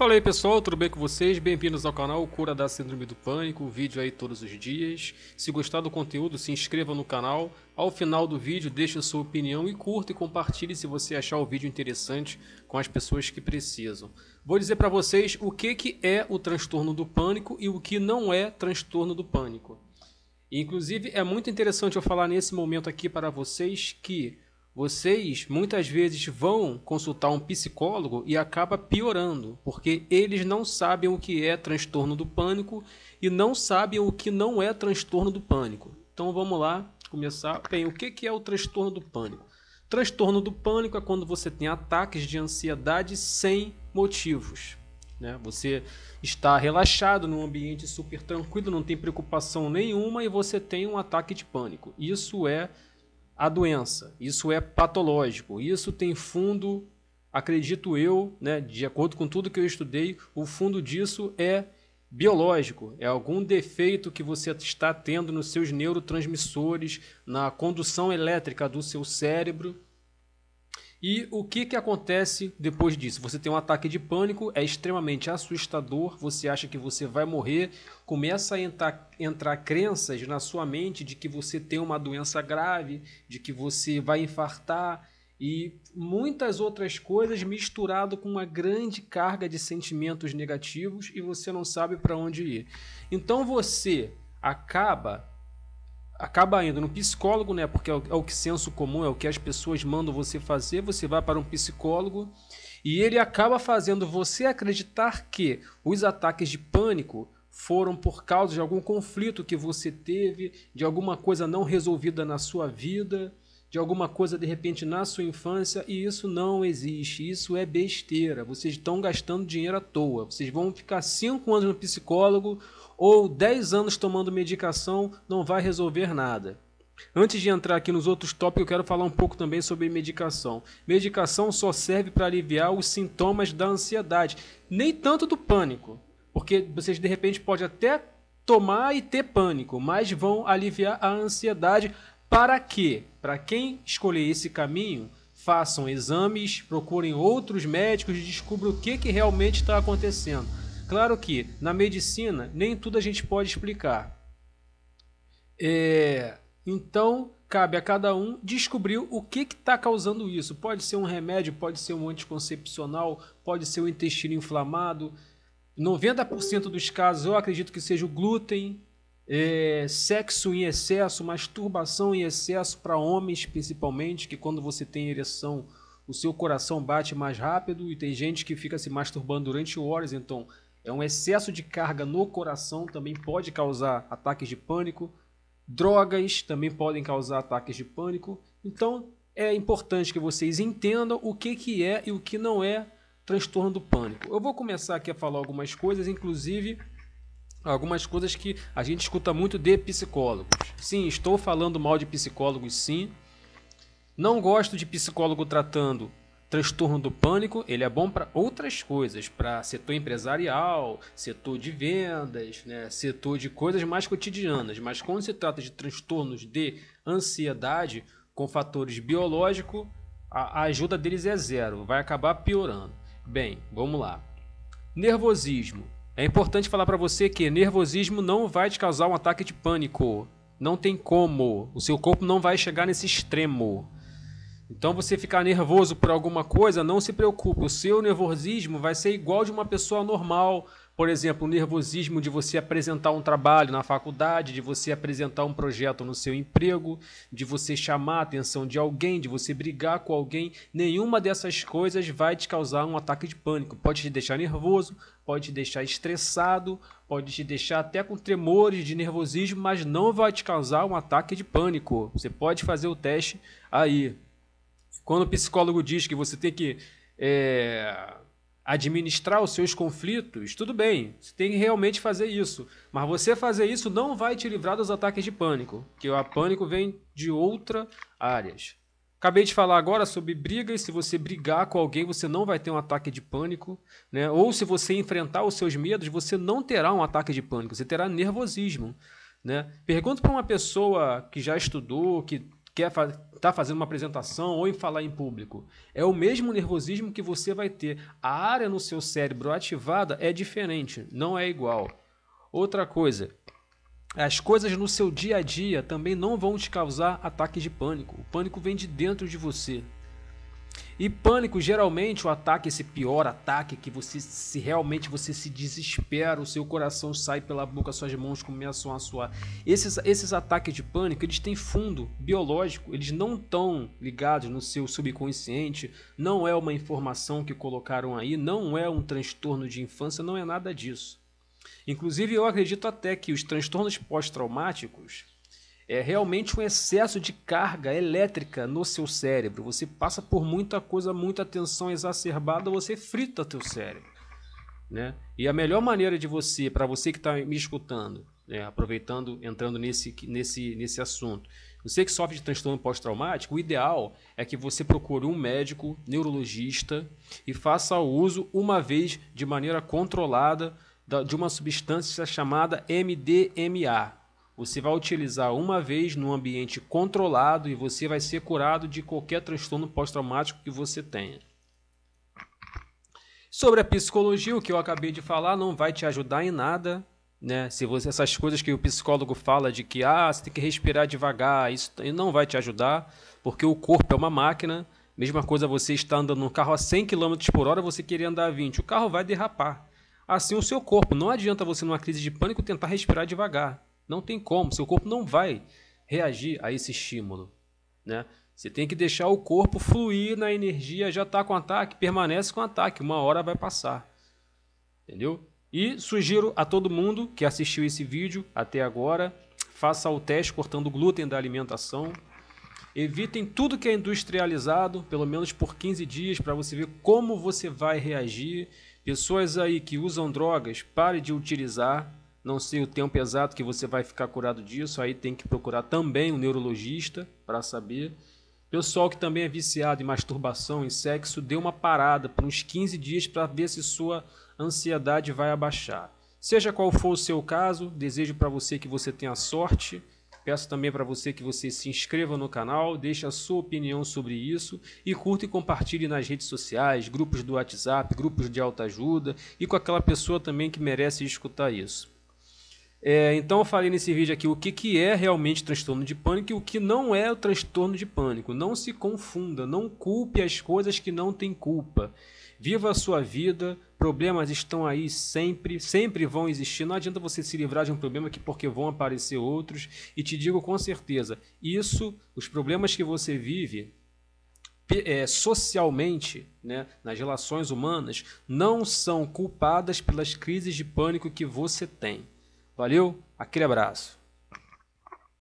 Fala aí pessoal, tudo bem com vocês? Bem-vindos ao canal Cura da Síndrome do Pânico, vídeo aí todos os dias. Se gostar do conteúdo, se inscreva no canal. Ao final do vídeo, deixe a sua opinião e curta e compartilhe se você achar o vídeo interessante com as pessoas que precisam. Vou dizer para vocês o que, que é o transtorno do pânico e o que não é transtorno do pânico. Inclusive, é muito interessante eu falar nesse momento aqui para vocês que vocês muitas vezes vão consultar um psicólogo e acaba piorando, porque eles não sabem o que é transtorno do pânico e não sabem o que não é transtorno do pânico. Então vamos lá começar. Bem, o que é o transtorno do pânico? Transtorno do pânico é quando você tem ataques de ansiedade sem motivos. Né? Você está relaxado num ambiente super tranquilo, não tem preocupação nenhuma e você tem um ataque de pânico. Isso é a doença. Isso é patológico. Isso tem fundo, acredito eu, né, de acordo com tudo que eu estudei, o fundo disso é biológico. É algum defeito que você está tendo nos seus neurotransmissores, na condução elétrica do seu cérebro e o que, que acontece depois disso? Você tem um ataque de pânico, é extremamente assustador, você acha que você vai morrer, começa a entrar, entrar crenças na sua mente de que você tem uma doença grave, de que você vai infartar e muitas outras coisas misturado com uma grande carga de sentimentos negativos e você não sabe para onde ir. Então você acaba acaba indo no psicólogo, né? Porque é o, é o que senso comum, é o que as pessoas mandam você fazer. Você vai para um psicólogo e ele acaba fazendo você acreditar que os ataques de pânico foram por causa de algum conflito que você teve, de alguma coisa não resolvida na sua vida, de alguma coisa de repente na sua infância, e isso não existe, isso é besteira. Vocês estão gastando dinheiro à toa. Vocês vão ficar cinco anos no psicólogo ou 10 anos tomando medicação não vai resolver nada. Antes de entrar aqui nos outros tópicos, eu quero falar um pouco também sobre medicação. Medicação só serve para aliviar os sintomas da ansiedade, nem tanto do pânico, porque vocês de repente podem até tomar e ter pânico, mas vão aliviar a ansiedade para quê? Para quem escolher esse caminho, façam exames, procurem outros médicos e descubram o que, que realmente está acontecendo Claro que na medicina nem tudo a gente pode explicar. É, então cabe a cada um descobrir o que está causando isso. Pode ser um remédio, pode ser um anticoncepcional, pode ser o um intestino inflamado. 90% dos casos eu acredito que seja o glúten, é, sexo em excesso, masturbação em excesso para homens principalmente, que quando você tem ereção o seu coração bate mais rápido e tem gente que fica se masturbando durante horas, então é um excesso de carga no coração também pode causar ataques de pânico. Drogas também podem causar ataques de pânico. Então é importante que vocês entendam o que, que é e o que não é transtorno do pânico. Eu vou começar aqui a falar algumas coisas, inclusive algumas coisas que a gente escuta muito de psicólogos. Sim, estou falando mal de psicólogos, sim. Não gosto de psicólogo tratando transtorno do pânico ele é bom para outras coisas, para setor empresarial, setor de vendas, né, setor de coisas mais cotidianas. Mas quando se trata de transtornos de ansiedade com fatores biológicos, a, a ajuda deles é zero, vai acabar piorando. Bem, vamos lá. Nervosismo. É importante falar para você que nervosismo não vai te causar um ataque de pânico. Não tem como. O seu corpo não vai chegar nesse extremo. Então você ficar nervoso por alguma coisa, não se preocupe. O seu nervosismo vai ser igual de uma pessoa normal. Por exemplo, o nervosismo de você apresentar um trabalho na faculdade, de você apresentar um projeto no seu emprego, de você chamar a atenção de alguém, de você brigar com alguém. Nenhuma dessas coisas vai te causar um ataque de pânico. Pode te deixar nervoso, pode te deixar estressado, pode te deixar até com tremores de nervosismo, mas não vai te causar um ataque de pânico. Você pode fazer o teste aí. Quando o psicólogo diz que você tem que é, administrar os seus conflitos, tudo bem, você tem que realmente fazer isso. Mas você fazer isso não vai te livrar dos ataques de pânico, porque o pânico vem de outras áreas. Acabei de falar agora sobre brigas. Se você brigar com alguém, você não vai ter um ataque de pânico. Né? Ou se você enfrentar os seus medos, você não terá um ataque de pânico, você terá nervosismo. Né? Pergunta para uma pessoa que já estudou, que quer fa tá fazendo uma apresentação ou em falar em público. É o mesmo nervosismo que você vai ter. A área no seu cérebro ativada é diferente, não é igual. Outra coisa, as coisas no seu dia a dia também não vão te causar ataque de pânico. O pânico vem de dentro de você. E pânico, geralmente o ataque, esse pior ataque que você se realmente você se desespera, o seu coração sai pela boca, suas mãos começam a suar. Esses, esses ataques de pânico, eles têm fundo biológico, eles não estão ligados no seu subconsciente, não é uma informação que colocaram aí, não é um transtorno de infância, não é nada disso. Inclusive, eu acredito até que os transtornos pós-traumáticos é realmente um excesso de carga elétrica no seu cérebro. Você passa por muita coisa, muita tensão exacerbada, você frita teu cérebro, né? E a melhor maneira de você, para você que está me escutando, né? aproveitando, entrando nesse, nesse, nesse assunto, você que sofre de transtorno pós-traumático, o ideal é que você procure um médico, neurologista e faça o uso uma vez de maneira controlada de uma substância chamada MDMA, você vai utilizar uma vez num ambiente controlado e você vai ser curado de qualquer transtorno pós-traumático que você tenha. Sobre a psicologia, o que eu acabei de falar não vai te ajudar em nada, né? Se você essas coisas que o psicólogo fala de que ah, você tem que respirar devagar, isso não vai te ajudar, porque o corpo é uma máquina. Mesma coisa você está andando num carro a 100 km por hora, você queria andar a 20, o carro vai derrapar. Assim o seu corpo, não adianta você numa crise de pânico tentar respirar devagar. Não tem como, seu corpo não vai reagir a esse estímulo, né? Você tem que deixar o corpo fluir na energia, já está com ataque, permanece com ataque, uma hora vai passar. Entendeu? E sugiro a todo mundo que assistiu esse vídeo até agora, faça o teste cortando o glúten da alimentação. Evitem tudo que é industrializado, pelo menos por 15 dias, para você ver como você vai reagir. Pessoas aí que usam drogas, pare de utilizar, não sei o tempo exato que você vai ficar curado disso, aí tem que procurar também um neurologista para saber. Pessoal que também é viciado em masturbação, em sexo, dê uma parada por uns 15 dias para ver se sua ansiedade vai abaixar. Seja qual for o seu caso, desejo para você que você tenha sorte. Peço também para você que você se inscreva no canal, deixe a sua opinião sobre isso e curta e compartilhe nas redes sociais, grupos do WhatsApp, grupos de alta ajuda e com aquela pessoa também que merece escutar isso. É, então eu falei nesse vídeo aqui o que, que é realmente transtorno de pânico e o que não é o transtorno de pânico. Não se confunda, não culpe as coisas que não têm culpa. Viva a sua vida, problemas estão aí sempre, sempre vão existir. Não adianta você se livrar de um problema que porque vão aparecer outros. E te digo com certeza, isso, os problemas que você vive, é, socialmente, né, nas relações humanas, não são culpadas pelas crises de pânico que você tem. Valeu, aquele abraço.